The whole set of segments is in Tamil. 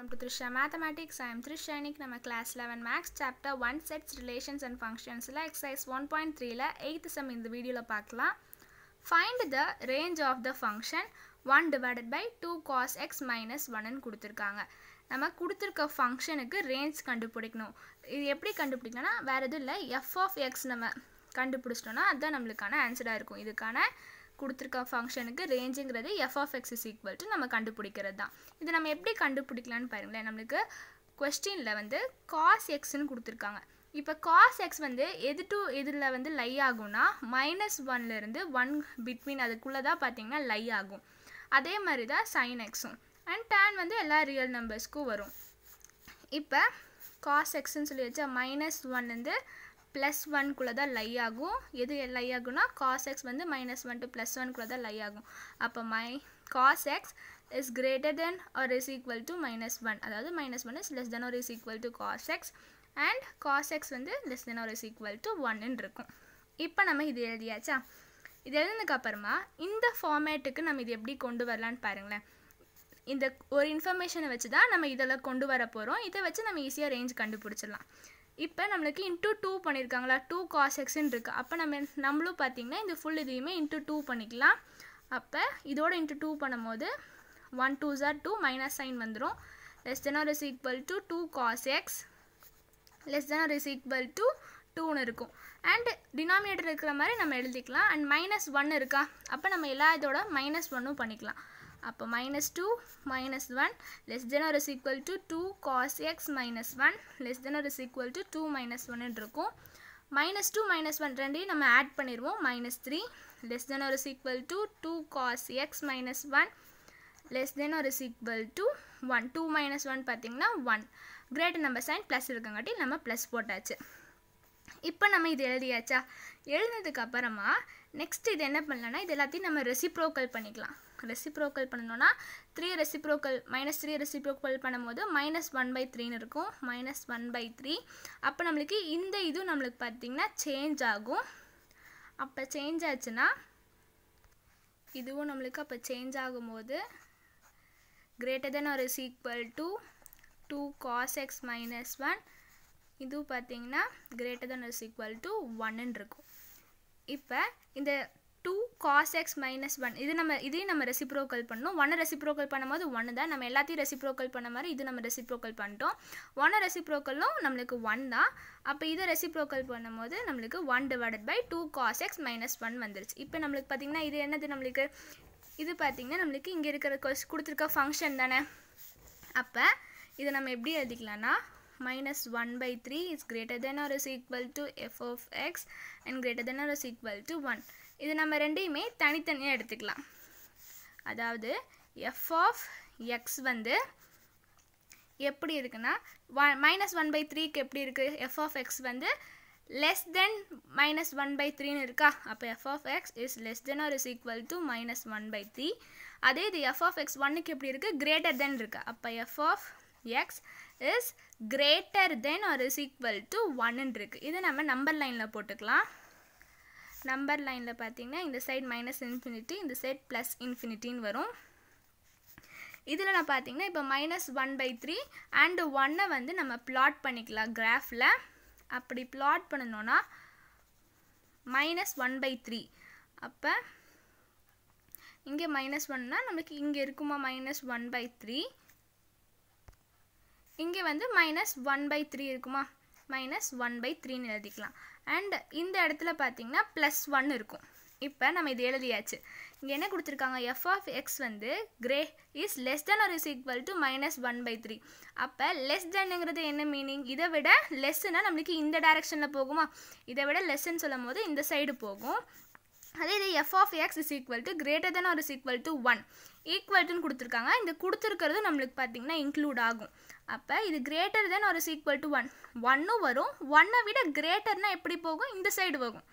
Welcome to Trisha mathematics I'm த்ரிஷானிக் நம்ம class eleven maths chapter one sets relations and ஃபங்க்ஷன்ஸில் எக்ஸசைஸ் ஒன் பாயிண்ட் த்ரீல எயித்து செம் இந்த வீடியோவில் பார்க்கலாம் find the range of the function one divided by two cos x minus ஒன்னு கொடுத்துருக்காங்க நம்ம கொடுத்துருக்க ஃபங்க்ஷனுக்கு ரேஞ்ச் கண்டுபிடிக்கணும் இது எப்படி கண்டுபிடிக்கணும்னா வேறு எதுவும் இல்லை எஃப் ஆஃப் எக்ஸ் நம்ம கண்டுபிடிச்சிட்டோன்னா அதுதான் நம்மளுக்கான ஆன்சராக இருக்கும் இதுக்கான கொடுத்துருக்க ஃபங்க்ஷனுக்கு ரேஞ்சுங்கிறது f of x is equal to நம்ம கண்டுபிடிக்கிறது தான் இது நம்ம எப்படி கண்டுபிடிக்கலான்னு பாருங்களேன் நம்மளுக்கு கொஸ்டினில் வந்து காஸ் எக்ஸ்னு கொடுத்துருக்காங்க இப்போ காஸ் எக்ஸ் வந்து எது டு எதில் வந்து லை ஆகும்னா மைனஸ் ஒன்லேருந்து ஒன் பிட்வீன் அதுக்குள்ளே தான் பார்த்தீங்கன்னா லை ஆகும் அதே மாதிரி தான் சைன் எக்ஸும் அண்ட் டேன் வந்து எல்லா ரியல் நம்பர்ஸ்க்கும் வரும் இப்போ காஸ் எக்ஸ்ன்னு சொல்லி வச்சா மைனஸ் ஒன்லேருந்து ப்ளஸ் ஒன்குள்ளே தான் லை ஆகும் எது லை ஆகும்னா காஸ் எக்ஸ் வந்து மைனஸ் ஒன் டு ப்ளஸ் ஒன்குள்ளே தான் லை ஆகும் அப்போ மை cos x is greater than or is equal to minus one அதாவது minus one is less than or is equal to cos x and cos x வந்து less than or is equal to ஒன்னு இருக்கும் இப்போ நம்ம இது எழுதியாச்சா இது எழுதுனதுக்கப்புறமா இந்த ஃபார்மேட்டுக்கு நம்ம இது எப்படி கொண்டு வரலான்னு பாருங்களேன் இந்த ஒரு இன்ஃபர்மேஷனை வச்சு தான் நம்ம இதெல்லாம் கொண்டு வர போகிறோம் இதை வச்சு நம்ம ஈஸியாக ரேஞ்ச் கண்டுபிடிச்சிடலாம் இப்போ நம்மளுக்கு இன்ட்டு டூ பண்ணியிருக்காங்களா டூ காஸ் எக்ஸ்ன்னு இருக்குது அப்போ நம்ம நம்மளும் பார்த்திங்கன்னா இந்த ஃபுல் இதையுமே இன்ட்டு டூ பண்ணிக்கலாம் அப்போ இதோட இன்ட்டு டூ பண்ணும்போது ஒன் டூ ஜார் டூ மைனஸ் சைன் வந்துடும் less than or is equal to two cos x less than or is equal to டூன்னு இருக்கும் அண்ட் டினாமினேட்டர் இருக்கிற மாதிரி நம்ம எழுதிக்கலாம் அண்ட் மைனஸ் ஒன் இருக்கா அப்போ நம்ம எல்லா இதோட மைனஸ் ஒன்னும் பண்ணிக்கலாம் அப்போ minus two minus one less than or equal to two cos x minus one less than or equal to two minus ஒன்னு இருக்கும் மைனஸ் டூ மைனஸ் ஒன் ரெண்டையும் நம்ம ஆட் பண்ணிடுவோம் minus three less than or equal to two cos x minus one less than or equal to one two minus one பார்த்திங்கன்னா one greater number sign plus இருக்கங்காட்டி நம்ம ப்ளஸ் போட்டாச்சு இப்போ நம்ம இது எழுதியாச்சா எழுதினதுக்கு அப்புறமா நெக்ஸ்ட் இது என்ன பண்ணலன்னா இது எல்லாத்தையும் நம்ம ரெசிப்ரோக்கல் பண்ணிக்கலாம் ரெசிப்ரோக்கல் பண்ணணும்னா three reciprocal minus three reciprocal பண்ணும்போது மைனஸ் ஒன் பை த்ரீன்னு இருக்கும் மைனஸ் ஒன் பை த்ரீ அப்போ நம்மளுக்கு இந்த இதுவும் நம்மளுக்கு பார்த்திங்கன்னா சேஞ்ச் ஆகும் அப்போ சேஞ்ச் ஆச்சுன்னா இதுவும் நம்மளுக்கு அப்போ சேஞ்ச் ஆகும்போது greater than or equal to two cos x minus one இதுவும் பார்த்தீங்கன்னா greater than or equal to ஒன்னுன்னு இருக்கும் இப்போ இந்த two cos x minus one இது நம்ம இதையும் நம்ம ரெசிப்ரோக்கல் பண்ணோம் ஒன்று ரெசிப்ரோக்கல் பண்ணும்போது ஒன்று தான் நம்ம எல்லாத்தையும் ரெசிப்ரோக்கல் பண்ண மாதிரி இது நம்ம ரெசிப்ரோக்கல் பண்ணிட்டோம் ஒன்று ரெசிப்ரோக்கலும் நம்மளுக்கு ஒன் தான் அப்போ இதை ரெசிப்ரோக்கல் பண்ணும்போது நம்மளுக்கு one divided by two cos x minus one வந்துருச்சு இப்போ நம்மளுக்கு பார்த்தீங்கன்னா இது என்னது நம்மளுக்கு இது பார்த்தீங்கன்னா நம்மளுக்கு இங்கே இருக்கிற கொடுத்துருக்க ஃபங்க்ஷன் தானே அப்போ இதை நம்ம எப்படி எழுதிக்கலான்னா minus one by three is greater than or is equal to f of x and greater than or is equal to 1. இது நம்ம ரெண்டையுமே தனித்தனியாக எடுத்துக்கலாம் அதாவது எஃப் ஆஃப் எக்ஸ் வந்து எப்படி இருக்குன்னா ஒன் மைனஸ் ஒன் பை த்ரீக்கு எப்படி இருக்குது எஃப் ஆஃப் எக்ஸ் வந்து less than minus one by த்ரீன்னு இருக்கா அப்போ f of x is less than or is equal to minus one by three அதே இது எஃப் ஆஃப் எக்ஸ் ஒன்னுக்கு எப்படி இருக்குது கிரேட்டர் தென் இருக்கா அப்போ f of x is greater than or is equal to ஒன்னு இருக்குது இதை நம்ம நம்பர் லைனில் போட்டுக்கலாம் நம்பர் லைனில் பார்த்தீங்கன்னா இந்த சைட் மைனஸ் இன்ஃபினிட்டி இந்த சைட் ப்ளஸ் இன்ஃபினிட்டின்னு வரும் இதில் நான் பார்த்தீங்கன்னா இப்போ minus one by three and ஒன்னை வந்து நம்ம பிளாட் பண்ணிக்கலாம் கிராஃபில் அப்படி பிளாட் பண்ணணும்னா மைனஸ் ஒன் பை த்ரீ அப்போ இங்கே மைனஸ் ஒன்னா நம்மளுக்கு இங்கே இருக்குமா மைனஸ் ஒன் பை த்ரீ இங்கே வந்து மைனஸ் ஒன் பை த்ரீ இருக்குமா மைனஸ் ஒன் பை த்ரீன்னு எழுதிக்கலாம் அண்ட் இந்த இடத்துல பார்த்தீங்கன்னா ப்ளஸ் ஒன் இருக்கும் இப்போ நம்ம இது எழுதியாச்சு இங்கே என்ன கொடுத்துருக்காங்க எஃப் ஆஃப் எக்ஸ் வந்து கிரே is less than or is equal to minus one by three அப்போ லெஸ் தென்னுங்கிறது என்ன மீனிங் இதை விட லெஸ்ஸுனால் நம்மளுக்கு இந்த டைரெக்ஷனில் போகுமா இதை விட லெஸ்ஸுன்னு சொல்லும் போது இந்த சைடு போகும் அதே இது f of x is equal to greater than ஒரு இஸ் ஈக்குவல் டு ஒன் ஈக்குவல்ட்டுன்னு கொடுத்துருக்காங்க இந்த கொடுத்துருக்கிறது நம்மளுக்கு பார்த்திங்கன்னா இன்க்ளூட் ஆகும் அப்போ இது கிரேட்டர் தென் ஒரு சீக்வல் டு ஒன் ஒன்றும் வரும் ஒன்னை விட கிரேட்டர்னால் எப்படி போகும் இந்த சைடு போகும்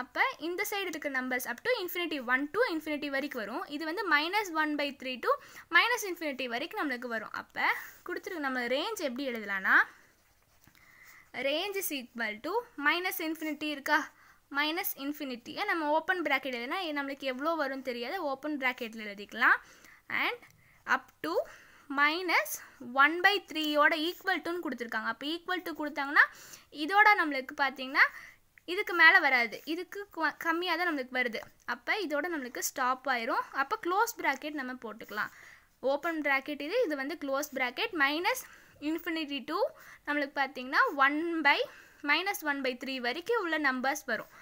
அப்போ இந்த சைடு இருக்க numbers up to infinity one to infinity வரைக்கும் வரும் இது வந்து minus one by three to minus infinity வரைக்கும் நம்மளுக்கு வரும் அப்போ கொடுத்துருக்கு நம்ம ரேஞ்ச் எப்படி எழுதலாம்னா range is equal to minus infinity இருக்கா மைனஸ் இன்ஃபினிட்டியை நம்ம ஓப்பன் ப்ராக்கெட் எழுதினா நம்மளுக்கு எவ்வளோ வரும்னு தெரியாது ஓப்பன் ப்ராக்கெட்டில் எழுதிக்கலாம் and up to minus one by த்ரீயோட ஈக்குவல் டூன்னு கொடுத்துருக்காங்க அப்போ ஈக்குவல் டூ கொடுத்தாங்கன்னா இதோட நம்மளுக்கு பார்த்தீங்கன்னா இதுக்கு மேலே வராது இதுக்கு கம்மியாக தான் நம்மளுக்கு வருது அப்போ இதோட நம்மளுக்கு ஸ்டாப் ஆயிரும் அப்போ க்ளோஸ் ப்ராக்கெட் நம்ம போட்டுக்கலாம் ஓப்பன் ப்ராக்கெட் இது இது வந்து close bracket minus infinity to நம்மளுக்கு பார்த்தீங்கன்னா one by minus one by three வரைக்கும் உள்ள நம்பர்ஸ் வரும்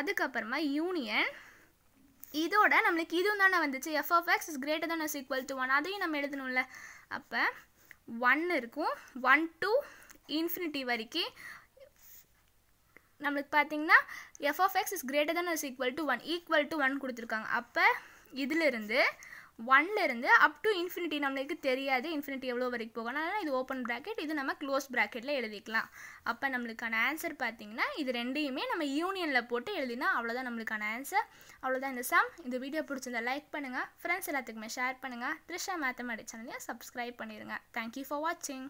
அதுக்கப்புறமா யூனியன் இதோட நம்மளுக்கு இதுவும் தானே வந்துச்சு f of x is greater தானே ஈக்குவல் டு ஒன் அதையும் நம்ம எழுதணும்ல அப்போ ஒன் இருக்கும் ஒன் டு இன்ஃபினிட்டி வரைக்கும் நம்மளுக்கு பார்த்தீங்கன்னா f of x is greater தானே equal to one equal to one கொடுத்துருக்காங்க அப்போ இதிலிருந்து ஒன்லேருந்து அப் டு இன்ஃபினிட்டி நம்மளுக்கு தெரியாது இன்ஃபினிட்டி எவ்வளோ வரைக்கும் போகணும் அதனால் இது ஓப்பன் ப்ராக்கெட் இது நம்ம க்ளோஸ் ப்ராக்கெட்டில் எழுதிக்கலாம் அப்போ நம்மளுக்கான ஆன்சர் பார்த்திங்கன்னா இது ரெண்டையுமே நம்ம யூனியனில் போட்டு எழுதினா அவ்வளோதான் நம்மளுக்கான ஆன்சர் அவ்வளோதான் இந்த சம் இந்த வீடியோ பிடிச்சிருந்த லைக் பண்ணுங்கள் ஃப்ரெண்ட்ஸ் எல்லாத்துக்குமே ஷேர் பண்ணுங்கள் த்ரிஷா மேத்தமெட்டிக்ஸ் சேனலையும் சப்ஸ்கிரைப் பண்ணிடுங்க தேங்க்யூ ஃபார் வாட்சிங்